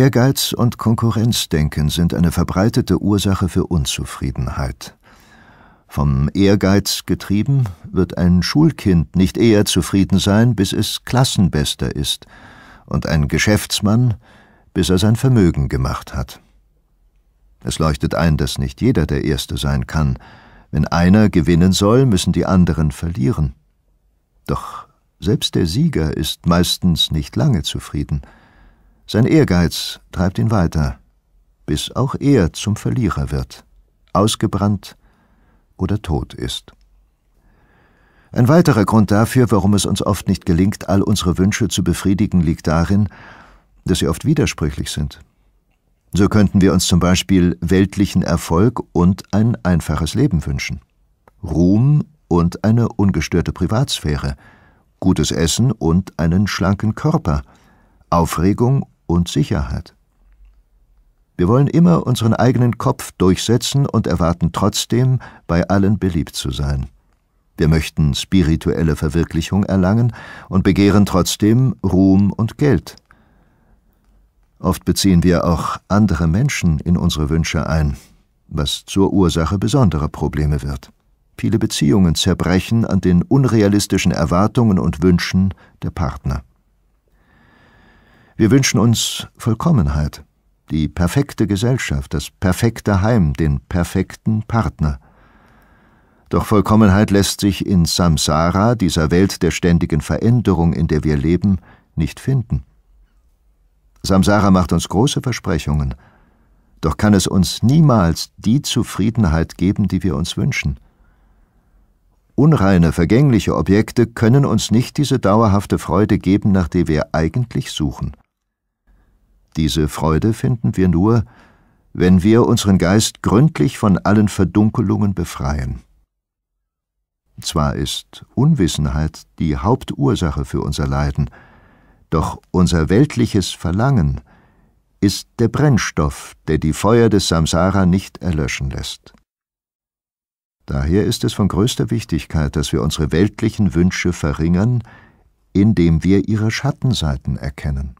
Ehrgeiz und Konkurrenzdenken sind eine verbreitete Ursache für Unzufriedenheit. Vom Ehrgeiz getrieben wird ein Schulkind nicht eher zufrieden sein, bis es Klassenbester ist, und ein Geschäftsmann, bis er sein Vermögen gemacht hat. Es leuchtet ein, dass nicht jeder der Erste sein kann. Wenn einer gewinnen soll, müssen die anderen verlieren. Doch selbst der Sieger ist meistens nicht lange zufrieden – sein Ehrgeiz treibt ihn weiter, bis auch er zum Verlierer wird, ausgebrannt oder tot ist. Ein weiterer Grund dafür, warum es uns oft nicht gelingt, all unsere Wünsche zu befriedigen, liegt darin, dass sie oft widersprüchlich sind. So könnten wir uns zum Beispiel weltlichen Erfolg und ein einfaches Leben wünschen, Ruhm und eine ungestörte Privatsphäre, gutes Essen und einen schlanken Körper, Aufregung und Sicherheit. Wir wollen immer unseren eigenen Kopf durchsetzen und erwarten trotzdem, bei allen beliebt zu sein. Wir möchten spirituelle Verwirklichung erlangen und begehren trotzdem Ruhm und Geld. Oft beziehen wir auch andere Menschen in unsere Wünsche ein, was zur Ursache besonderer Probleme wird. Viele Beziehungen zerbrechen an den unrealistischen Erwartungen und Wünschen der Partner. Wir wünschen uns Vollkommenheit, die perfekte Gesellschaft, das perfekte Heim, den perfekten Partner. Doch Vollkommenheit lässt sich in Samsara, dieser Welt der ständigen Veränderung, in der wir leben, nicht finden. Samsara macht uns große Versprechungen, doch kann es uns niemals die Zufriedenheit geben, die wir uns wünschen. Unreine, vergängliche Objekte können uns nicht diese dauerhafte Freude geben, nach der wir eigentlich suchen. Diese Freude finden wir nur, wenn wir unseren Geist gründlich von allen Verdunkelungen befreien. Zwar ist Unwissenheit die Hauptursache für unser Leiden, doch unser weltliches Verlangen ist der Brennstoff, der die Feuer des Samsara nicht erlöschen lässt. Daher ist es von größter Wichtigkeit, dass wir unsere weltlichen Wünsche verringern, indem wir ihre Schattenseiten erkennen.